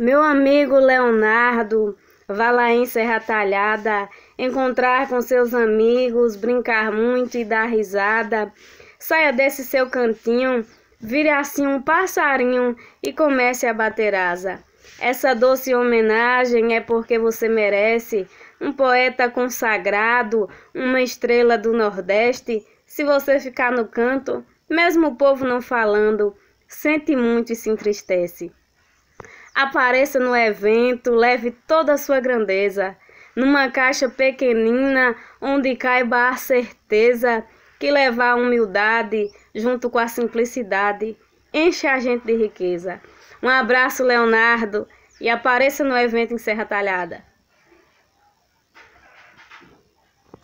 Meu amigo Leonardo, vá lá em Serra Talhada, encontrar com seus amigos, brincar muito e dar risada. Saia desse seu cantinho, vire assim um passarinho e comece a bater asa. Essa doce homenagem é porque você merece. Um poeta consagrado, uma estrela do Nordeste. Se você ficar no canto, mesmo o povo não falando, sente muito e se entristece. Apareça no evento, leve toda a sua grandeza, numa caixa pequenina onde caiba a certeza que levar a humildade junto com a simplicidade enche a gente de riqueza. Um abraço, Leonardo, e apareça no evento em Serra Talhada.